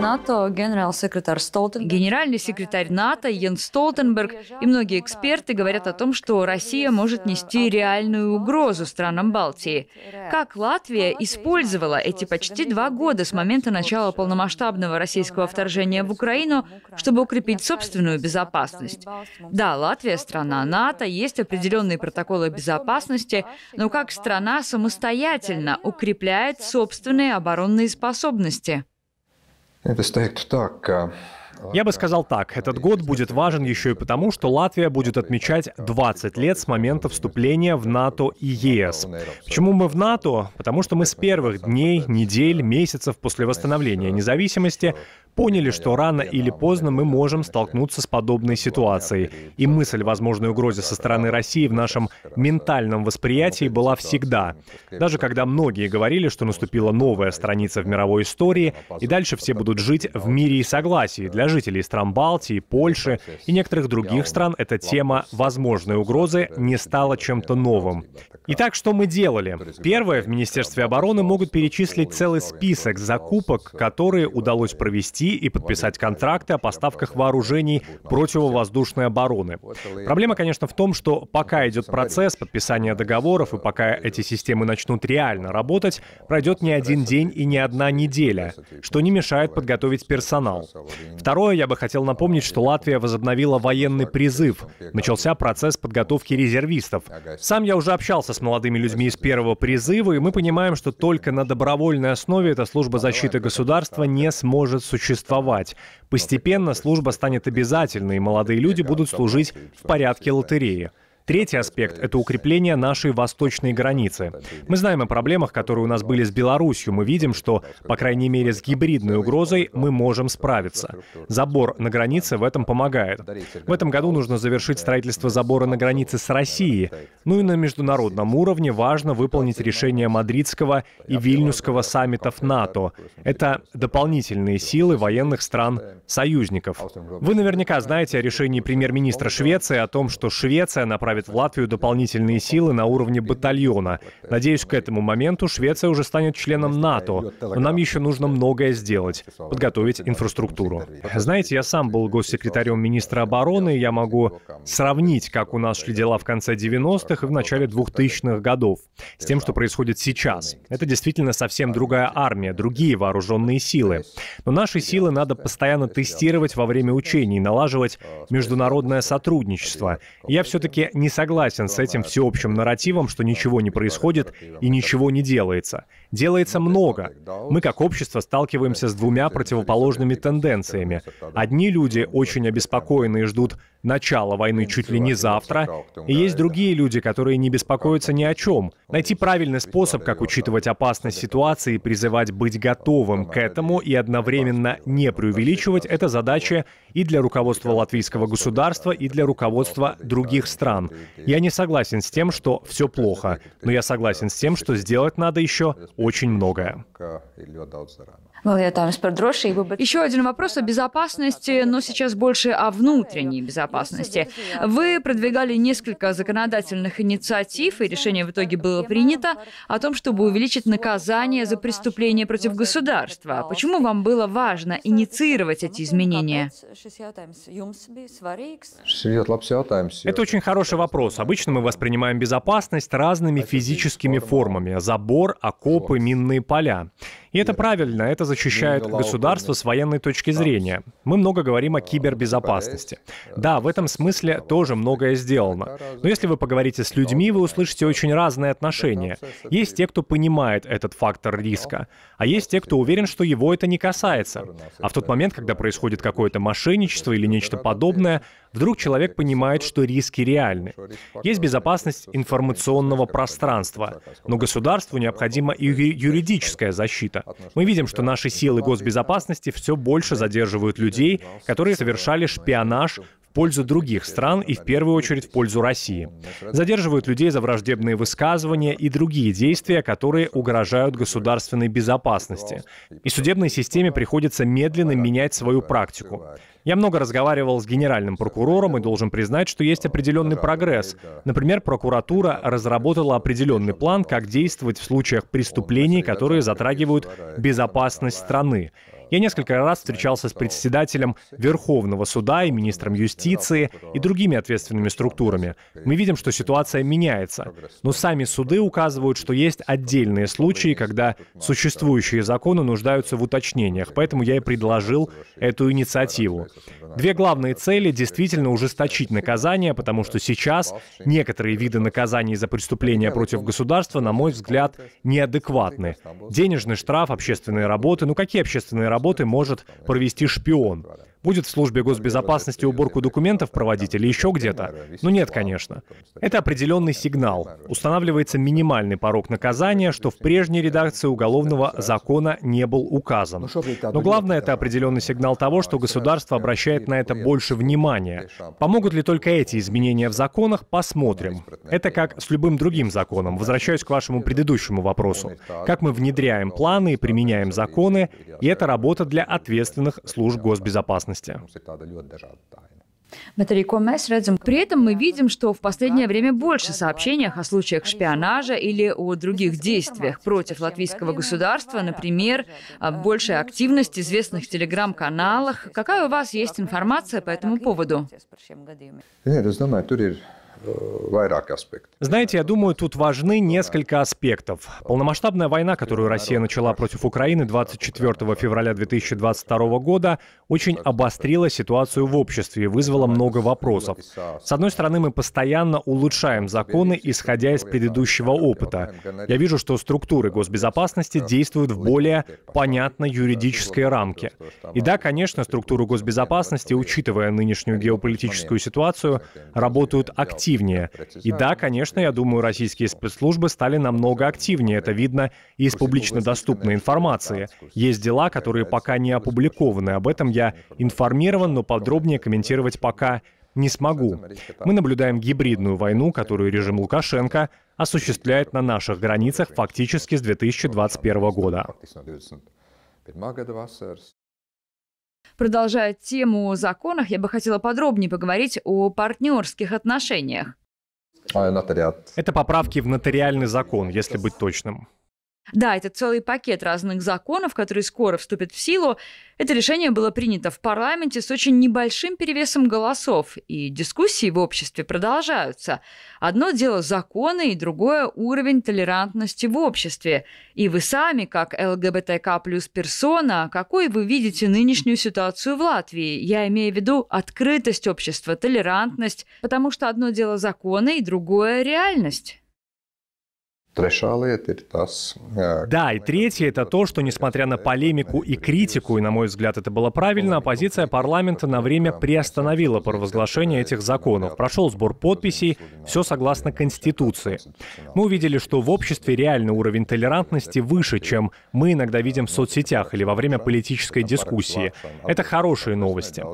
НАТО генерал-секретарь Столтенберг. Генеральный секретарь НАТО Йен Столтенберг и многие эксперты говорят о том, что Россия может нести реальную угрозу странам Балтии. Как Латвия использовала эти почти два года с момента начала полномасштабного российского вторжения в Украину, чтобы укрепить собственную безопасность? Да, Латвия страна НАТО, есть определенные протоколы безопасности, но как страна самостоятельно укрепляет собственные оборонные способности? я бы а, а, сказал так, этот год будет важен еще и потому, что Латвия будет отмечать 20 лет с момента вступления в НАТО и ЕС. Почему мы в НАТО? Потому что мы с первых дней, недель, месяцев после восстановления независимости поняли, что рано или поздно мы можем столкнуться с подобной ситуацией. И мысль возможной угрозы со стороны России в нашем ментальном восприятии была всегда. Даже когда многие говорили, что наступила новая страница в мировой истории, и дальше все будут жить в мире и согласии. Для жителей стран Балтии, Польши и некоторых других стран эта тема возможной угрозы не стала чем-то новым. Итак, что мы делали? Первое, в Министерстве обороны могут перечислить целый список закупок, которые удалось провести и подписать контракты о поставках вооружений противовоздушной обороны. Проблема, конечно, в том, что пока идет процесс подписания договоров и пока эти системы начнут реально работать, пройдет не один день и не одна неделя, что не мешает подготовить персонал. Второе, я бы хотел напомнить, что Латвия возобновила военный призыв. Начался процесс подготовки резервистов. Сам я уже общался с молодыми людьми из первого призыва, и мы понимаем, что только на добровольной основе эта служба защиты государства не сможет существовать. Постепенно служба станет обязательной, и молодые люди будут служить в порядке лотереи. Третий аспект — это укрепление нашей восточной границы. Мы знаем о проблемах, которые у нас были с Беларусью. Мы видим, что, по крайней мере, с гибридной угрозой мы можем справиться. Забор на границе в этом помогает. В этом году нужно завершить строительство забора на границе с Россией. Ну и на международном уровне важно выполнить решение Мадридского и Вильнюсского саммитов НАТО. Это дополнительные силы военных стран-союзников. Вы наверняка знаете о решении премьер-министра Швеции о том, что Швеция направит направит в Латвию дополнительные силы на уровне батальона. Надеюсь, к этому моменту Швеция уже станет членом НАТО, но нам еще нужно многое сделать, подготовить инфраструктуру. Знаете, я сам был госсекретарем министра обороны, я могу сравнить, как у нас шли дела в конце 90-х и в начале 2000-х годов, с тем, что происходит сейчас. Это действительно совсем другая армия, другие вооруженные силы. Но наши силы надо постоянно тестировать во время учений, налаживать международное сотрудничество. Я все-таки не не согласен с этим всеобщим нарративом, что ничего не происходит и ничего не делается делается ну, много. Мы как общество сталкиваемся с двумя противоположными тенденциями. Одни люди очень обеспокоены и ждут начала войны чуть ли не завтра, и есть другие люди, которые не беспокоятся ни о чем. Найти правильный способ, как учитывать опасность ситуации и призывать быть готовым к этому и одновременно не преувеличивать, это задача и для руководства латвийского государства, и для руководства других стран. Я не согласен с тем, что все плохо, но я согласен с тем, что сделать надо еще очень многое. Еще один вопрос о безопасности, но сейчас больше о внутренней безопасности. Вы продвигали несколько законодательных инициатив, и решение в итоге было принято о том, чтобы увеличить наказание за преступление против государства. Почему вам было важно инициировать эти изменения? Это очень хороший вопрос. Обычно мы воспринимаем безопасность разными физическими формами. Забор, окопы, минные поля. И это правильно, это защищает государство с военной точки зрения. Мы много говорим о а, кибербезопасности. Да, в этом смысле тоже многое сделано. Но если вы поговорите с людьми, вы услышите очень разные отношения. Есть те, кто понимает этот фактор риска, а есть те, кто уверен, что его это не касается. А в тот момент, когда происходит какое-то мошенничество или нечто подобное, вдруг человек понимает, что риски реальны. Есть безопасность информационного пространства, но государству необходима и юридическая защита. Мы видим, что наши силы госбезопасности все больше задерживают людей, которые совершали шпионаж пользу других стран и в первую очередь в пользу России. Задерживают людей за враждебные высказывания и другие действия, которые угрожают государственной безопасности. И судебной системе приходится медленно менять свою практику. Я много разговаривал с генеральным прокурором и должен признать, что есть определенный прогресс. Например, прокуратура разработала определенный план, как действовать в случаях преступлений, которые затрагивают безопасность страны. Я несколько раз встречался с председателем Верховного суда и министром юстиции и другими ответственными структурами. Мы видим, что ситуация меняется. Но сами суды указывают, что есть отдельные случаи, когда существующие законы нуждаются в уточнениях. Поэтому я и предложил эту инициативу. Две главные цели — действительно ужесточить наказание, потому что сейчас некоторые виды наказаний за преступления против государства, на мой взгляд, неадекватны. Денежный штраф, общественные работы. Ну какие общественные работы? работы может провести шпион. Будет в службе госбезопасности уборку документов проводить или еще где-то? Ну нет, конечно. Это определенный сигнал. Устанавливается минимальный порог наказания, что в прежней редакции уголовного закона не был указан. Но главное, это определенный сигнал того, что государство обращает на это больше внимания. Помогут ли только эти изменения в законах, посмотрим. Это как с любым другим законом. Возвращаюсь к вашему предыдущему вопросу. Как мы внедряем планы и применяем законы, и это работа для ответственных служб госбезопасности безопасности. Батарей, При этом мы видим, что в последнее время больше сообщениях о случаях шпионажа или о других действиях против латвийского государства, например, большая активность известных телеграм-каналах. Какая у вас есть информация по этому поводу? Нет, я думаю, тут есть Э, Знаете, я думаю, тут важны несколько аспектов. Полномасштабная война, которую Россия начала против Украины 24 февраля 2022 года, очень обострила ситуацию в обществе и вызвала много вопросов. С одной стороны, мы постоянно улучшаем законы, исходя из предыдущего опыта. Я вижу, что структуры госбезопасности действуют в более понятной юридической рамке. И да, конечно, структуры госбезопасности, учитывая нынешнюю геополитическую ситуацию, работают активно активнее. И да, конечно, я думаю, российские спецслужбы стали намного активнее. Это видно из публично доступной информации. Есть дела, которые пока не опубликованы. Об этом я информирован, но подробнее комментировать пока не смогу. Мы наблюдаем гибридную войну, которую режим Лукашенко осуществляет на наших границах фактически с 2021 года. Продолжая тему о законах, я бы хотела подробнее поговорить о партнерских отношениях. А, Это поправки в нотариальный закон, если быть точным. Да, это целый пакет разных законов, которые скоро вступят в силу. Это решение было принято в парламенте с очень небольшим перевесом голосов, и дискуссии в обществе продолжаются. Одно дело законы, и другое – уровень толерантности в обществе. И вы сами, как ЛГБТК плюс персона, какой вы видите нынешнюю ситуацию в Латвии? Я имею в виду открытость общества, толерантность, потому что одно дело законы, и другое – реальность. Э, да, и третье — это то, что, несмотря на полемику и критику, и, на мой взгляд, это было правильно, оппозиция парламента на время приостановила провозглашение этих законов. Прошел сбор подписей, все согласно Конституции. Мы увидели, что в обществе реальный уровень толерантности выше, чем мы иногда видим в соцсетях или во время политической дискуссии. Это хорошие новости.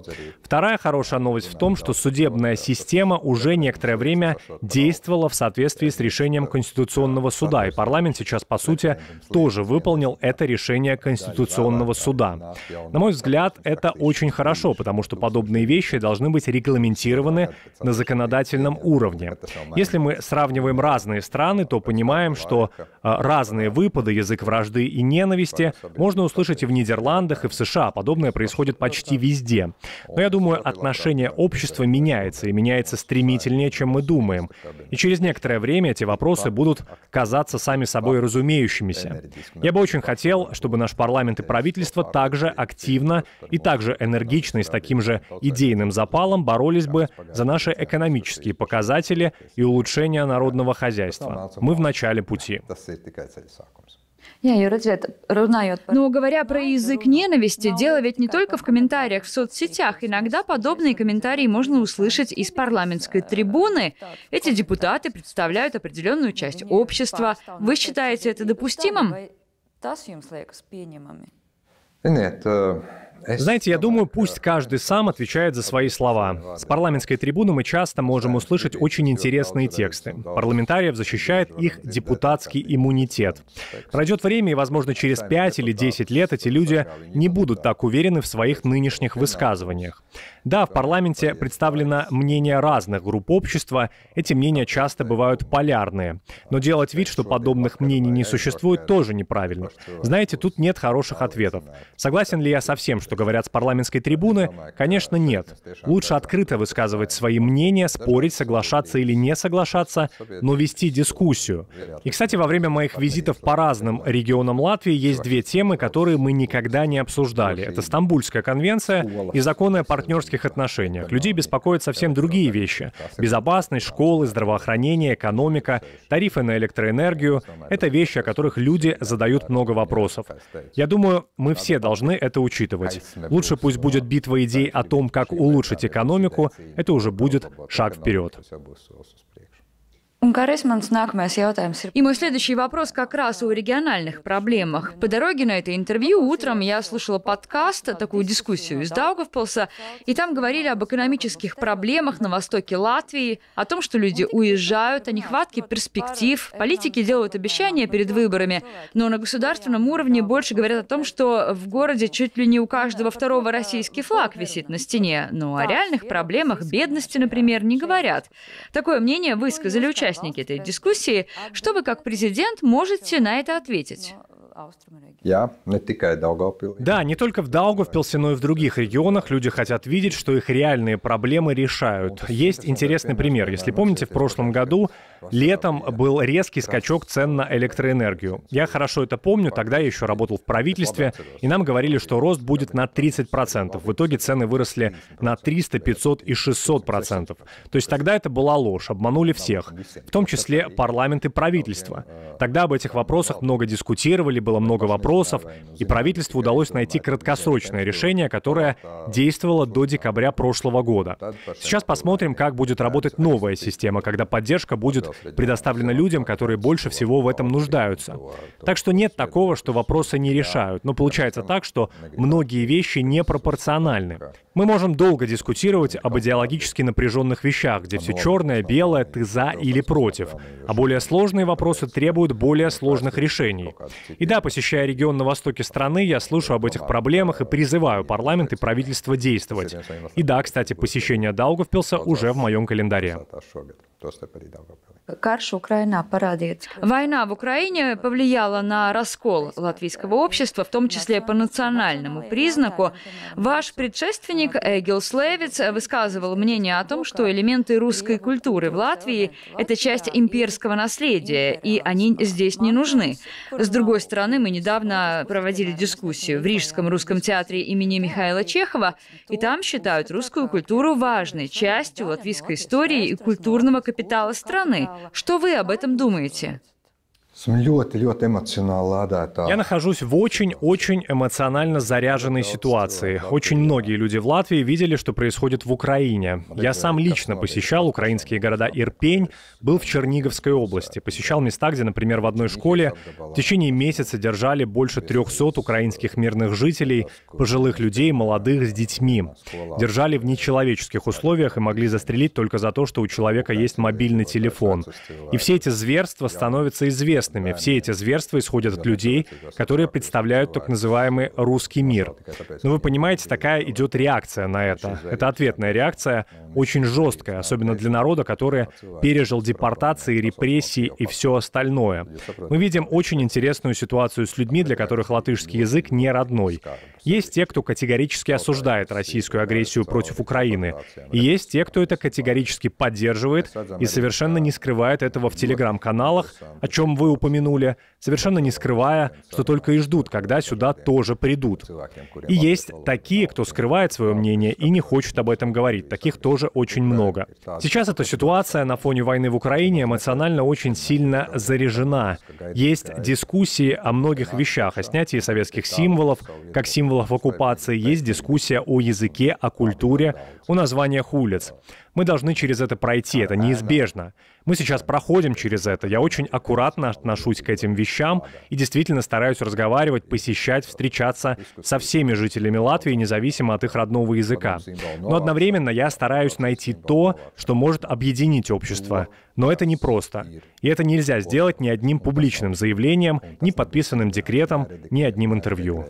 Вторая хорошая новость в том, что судебная система уже некоторое время действовала в соответствии с решением Конституционного Конституционного суда, и парламент сейчас, по сути, тоже выполнил это решение Конституционного суда. На мой взгляд, это очень хорошо, потому что подобные вещи должны быть регламентированы на законодательном уровне. Если мы сравниваем разные страны, то понимаем, что а, разные выпады язык вражды и ненависти можно услышать и в Нидерландах, и в США. Подобное происходит почти везде. Но я думаю, отношение общества меняется, и меняется стремительнее, чем мы думаем. И через некоторое время эти вопросы будут казаться сами собой разумеющимися. Я бы очень хотел, чтобы наш парламент и правительство также активно и также энергично и с таким же идейным запалом боролись бы за наши экономические показатели и улучшение народного хозяйства. Мы в начале пути. Jā, jau redzēt, runājot par... Но говоря про язык ненависти, дело ведь не только в комментариях в соцсетях. Иногда подобные комментарии можно услышать из парламентской трибуны. Эти депутаты представляют определенную часть общества. Вы считаете это допустимым? Э, нет, э, знаете, я думаю, пусть каждый сам отвечает за свои слова. С парламентской трибуны мы часто можем услышать очень интересные тексты. Парламентариев защищает их депутатский иммунитет. Пройдет время, и, возможно, через 5 или 10 лет эти люди не будут так уверены в своих нынешних высказываниях. Да, в парламенте представлено мнение разных групп общества. Эти мнения часто бывают полярные. Но делать вид, что подобных мнений не существует, тоже неправильно. Знаете, тут нет хороших ответов. Согласен ли я со всем, что говорят с парламентской трибуны? Конечно, нет. Лучше открыто высказывать свои мнения, спорить, соглашаться или не соглашаться, но вести дискуссию. И, кстати, во время моих визитов по разным регионам Латвии есть две темы, которые мы никогда не обсуждали. Это Стамбульская конвенция и законы о партнерских отношениях. Людей беспокоят совсем другие вещи. Безопасность, школы, здравоохранение, экономика, тарифы на электроэнергию — это вещи, о которых люди задают много вопросов. Я думаю, мы все должны это учитывать делать. Лучше пусть будет битва идей о том, как улучшить экономику, это уже будет шаг вперед. Un kā Resmans nākamais jautājums ir? И мой следующий вопрос как раз о региональных проблемах. По дороге на это интервью утром я слушала подкаст, такую дискуссию из Даугавпилса, и там говорили об экономических проблемах на востоке Латвии, о том, что люди уезжают, о нехватке перспектив. Политики делают обещания перед выборами, но на государственном уровне больше говорят о том, что в городе чуть ли не у каждого второго российский флаг висит на стене. Но о реальных проблемах бедности, например, не говорят. Такое мнение высказали участники участники этой дискуссии, что вы как президент можете на это ответить? Austrumu regionu. Да, не только в Даугавпилсе, но и в других регионах люди хотят видеть, что их реальные проблемы решают. Есть интересный пример. Если помните, в прошлом году летом был резкий скачок цен на электроэнергию. Я хорошо это помню, тогда я еще работал в правительстве, и нам говорили, что рост будет на 30%. В итоге цены выросли на 300, 500 и 600%. процентов. То есть тогда это была ложь, обманули всех, в том числе парламент и правительство. Тогда об этих вопросах много дискутировали, было много вопросов, и правительству удалось найти краткосрочное решение, которое действовало до декабря прошлого года. Сейчас посмотрим, как будет работать новая система, когда поддержка будет предоставлена людям, которые больше всего в этом нуждаются. Так что нет такого, что вопросы не решают, но получается так, что многие вещи непропорциональны. Мы можем долго дискутировать об идеологически напряженных вещах, где все черное, белое, ты за или против, а более сложные вопросы требуют более сложных решений. И да. Всегда, посещая регион на востоке страны, я слушаю об этих проблемах и призываю парламент и правительство действовать. И да, кстати, посещение Даугавпилса уже в моем календаре tostarp arī Daugavpilī. Karš Украинā Война в Украине повлияла на раскол латвийского общества, в том числе по национальному признаку. Ваш предшественник Эгил Слевиц высказывал мнение о том, что элементы русской культуры в Латвии – это часть имперского наследия, и они здесь не нужны. С другой стороны, мы недавно проводили дискуссию в Рижском русском театре имени Михаила Чехова, и там считают русскую культуру важной частью латвийской истории и культурного капитала капитала страны. Что вы об этом думаете? Я нахожусь в очень-очень эмоционально заряженной ситуации. Очень многие люди в Латвии видели, что происходит в Украине. Я сам лично посещал украинские города Ирпень, был в Черниговской области, посещал места, где, например, в одной школе в течение месяца держали больше 300 украинских мирных жителей, пожилых людей, молодых, с детьми. Держали в нечеловеческих условиях и могли застрелить только за то, что у человека есть мобильный телефон. И все эти зверства становятся известными неуместными. Все эти зверства исходят от людей, которые представляют так называемый русский мир. Но ну, вы понимаете, такая идет реакция на это. Это ответная реакция, очень жесткая, особенно для народа, который пережил депортации, репрессии и все остальное. Мы видим очень интересную ситуацию с людьми, для которых латышский язык не родной. Есть те, кто категорически осуждает российскую агрессию против Украины. И есть те, кто это категорически поддерживает и совершенно не скрывает этого в телеграм-каналах, о чем вы упомянули, совершенно не скрывая, что только и ждут, когда сюда тоже придут. И есть такие, кто скрывает свое мнение и не хочет об этом говорить. Таких тоже очень много. Сейчас эта ситуация на фоне войны в Украине эмоционально очень сильно заряжена. Есть дискуссии о многих вещах, о снятии советских символов, как символов оккупации, есть дискуссия о языке, о культуре, о названиях улиц. Мы должны через это пройти, это неизбежно. Мы сейчас проходим через это. Я очень аккуратно отношусь к этим вещам и действительно стараюсь разговаривать, посещать, встречаться со всеми жителями Латвии, независимо от их родного языка. Но одновременно я стараюсь найти то, что может объединить общество. Но это непросто. И это нельзя сделать ни одним публичным заявлением, ни подписанным декретом, ни одним интервью.